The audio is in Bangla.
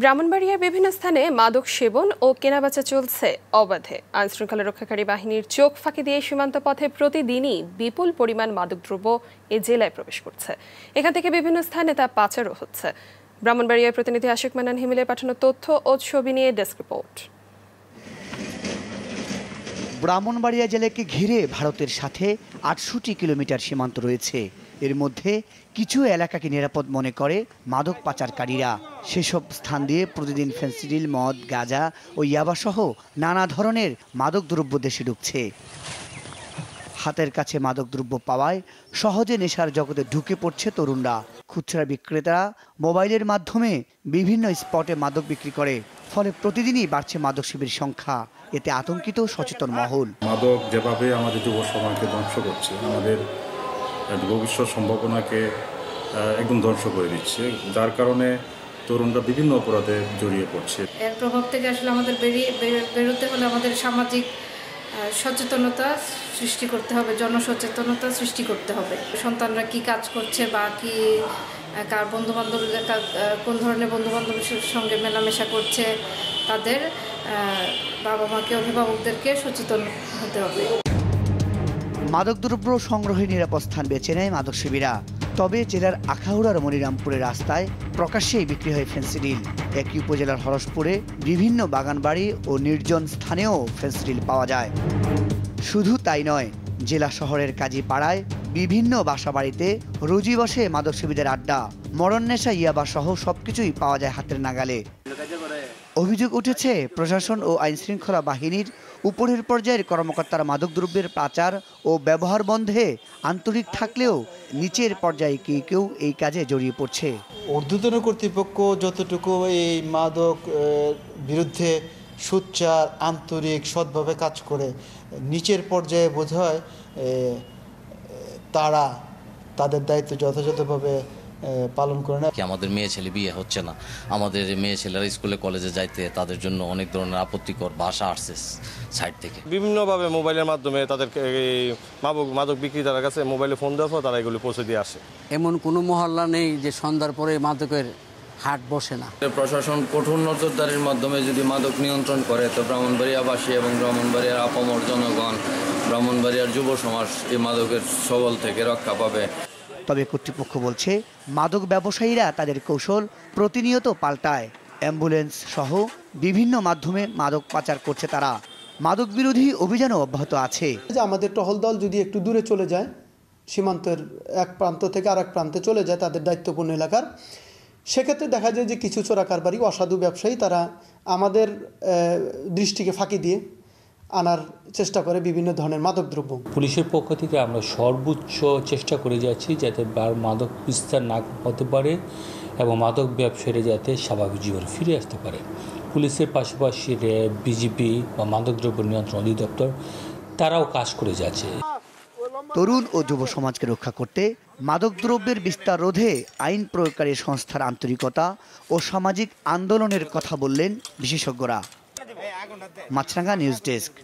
ব্রাহ্মণবাড়িয়ার বিভিন্ন স্থানে মাদক সেবন ও কেনাবেচা চলছে অবাধে আইনশৃঙ্খলা রক্ষাকারী বাহিনীর চোখ ফাঁকি দিয়ে সীমান্ত পথে প্রতিদিনই বিপুল পরিমাণ মাদকদ্রব্য এ জেলায় প্রবেশ করছে এখান থেকে বিভিন্ন স্থানে তা পাচারও হচ্ছে ব্রাহ্মণবাড়িয়ার প্রতিনিধি আশিক মানান হিমিলে পাঠানো তথ্য ও ছবি নিয়ে ডেস্ক রিপোর্ট ব্রাহ্মণবাড়িয়া জেলাকে ঘিরে ভারতের সাথে আটষট্টি কিলোমিটার সীমান্ত রয়েছে এর মধ্যে কিছু এলাকাকে নিরাপদ মনে করে মাদক পাচারকারীরা সেসব স্থান দিয়ে প্রতিদিন ফেন্সিডিল মদ গাঁজা ও ইয়াবাসহ নানা ধরনের মাদকদ্রব্য দেশে ঢুকছে হাতের কাছে মাদকদ্রব্য পাওয়ায় সহজে নেশার জগতে ঢুকে পড়ছে তরুণরা খুচরা বিক্রেতারা মোবাইলের মাধ্যমে বিভিন্ন স্পটে মাদক বিক্রি করে ফলে প্রতিদিনই বাড়ছে মাদক শিবির সংখ্যা এতে আতঙ্কিত সচেতন মহল মাদক যেভাবে আমাদের যুব সমাজকে ধ্বংস করছে আমাদের ভবিষ্যৎ সম্ভাবনাকে একদম ধ্বংস করে দিচ্ছে যার কারণে তরুণরা বিভিন্ন অপরাধে জড়িয়ে পড়ছে এর প্রভাব থেকে আসলে আমাদের বেরিয়ে বেরোতে হলে আমাদের সামাজিক সচেতনতা সৃষ্টি করতে হবে জনসচেতনতা সৃষ্টি করতে হবে সন্তানরা কি কাজ করছে বা কি কার বন্ধুবান্ধব কোন ধরনের বন্ধুবান্ধবের সঙ্গে মেলামেশা করছে তাদের বাবা মাকে অভিভাবকদেরকে সচেতন হতে হবে মাদকদ্রব্য সংগ্রহে নিরাপদ স্থান বেছে নেয় মাদক শিবিরা তবে জেলার আখাউড়ার মনিরামপুরের রাস্তায় প্রকাশ্যেই বিক্রি হয় ফেন্সিডিল একই উপজেলার হরসপুরে বিভিন্ন বাগানবাড়ি ও নির্জন স্থানেও ফেন্সিডিল পাওয়া যায় শুধু তাই নয় জেলা শহরের পাড়ায় বিভিন্ন বাসাবাড়িতে রুজি বসে মাদক সুবিধার আড্ডা মরণ নেশা ইয়াবা সহ সবকিছুই পাওয়া যায় হাতের নাগালে অভিযোগ উঠেছে প্রশাসন ও আইনশৃঙ্খলা বাহিনীর উপরের পর্যায়ের কর্মকর্তারা মাদকদ্রব্যের পাচার ও ব্যবহার বন্ধে আন্তরিক থাকলেও নিচের পর্যায়ে কেউ কেউ এই কাজে জড়িয়ে পড়ছে ঊর্ধ্বতন কর্তৃপক্ষ যতটুকু এই মাদক বিরুদ্ধে সুচার আন্তরিক সৎভাবে কাজ করে নিচের পর্যায়ে বোধ হয় তারা তাদের দায়িত্ব যথাযথভাবে পালন করে না কি আমাদের মেয়ে ছেলে বিয়ে হচ্ছে না আমাদের মেয়ে ছেলেরা স্কুলে কলেজে যাইতে তাদের জন্য অনেক ধরনের আপত্তিকর বাসা আসছে সাইড থেকে বিভিন্নভাবে মোবাইলের মাধ্যমে তাদের এই মাদক মাদক বিক্রেতার কাছে মোবাইলে ফোন দেওয়ার পর তারা এগুলো পৌঁছে দিয়ে আসে এমন কোনো মহল্লা নেই যে সন্ধ্যার পরে মাদকের হাট বসে না প্রশাসন কঠোর নজরদারির মাধ্যমে যদি মাদক নিয়ন্ত্রণ করে তো ব্রাহ্মণবাড়িয়াবাসী এবং ব্রাহ্মণবাড়িয়ার আপামর জনগণ ব্রাহ্মণবাড়িয়ার যুব সমাজ এই মাদকের সবল থেকে রক্ষা পাবে তবে কর্তৃপক্ষ বলছে মাদক ব্যবসায়ীরা তাদের কৌশল প্রতিনিয়ত পাল্টায় অ্যাম্বুলেন্স সহ বিভিন্ন মাধ্যমে মাদক পাচার করছে তারা মাদক বিরোধী অভিযানও অব্যাহত আছে আমাদের টহল দল যদি একটু দূরে চলে যায় সীমান্তের এক প্রান্ত থেকে আর প্রান্তে চলে যায় তাদের দায়িত্বপূর্ণ এলাকার সেক্ষেত্রে দেখা যায় যে কিছু চোরাকারবারি অসাধু ব্যবসায়ী তারা আমাদের দৃষ্টিকে ফাঁকি দিয়ে আনার চেষ্টা করে বিভিন্ন ধরনের মাদকদ্রব্য পুলিশের পক্ষ থেকে আমরা সর্বোচ্চ চেষ্টা করে যাচ্ছি যাতে বার মাদক বিস্তার না হতে পারে এবং মাদক ব্যবসায়ীরা যাতে স্বাভাবিক জীবনে ফিরে আসতে পারে পুলিশের পাশাপাশি বিজিপি বিজিবি বা মাদকদ্রব্য নিয়ন্ত্রণ অধিদপ্তর তারাও কাজ করে যাচ্ছে তরুণ ও যুব সমাজকে রক্ষা করতে মাদকদ্রব্যের বিস্তার রোধে আইন প্রয়োগকারী সংস্থার আন্তরিকতা ও সামাজিক আন্দোলনের কথা বললেন বিশেষজ্ঞরা మచ్చరంగా న్యూస్ డెస్క్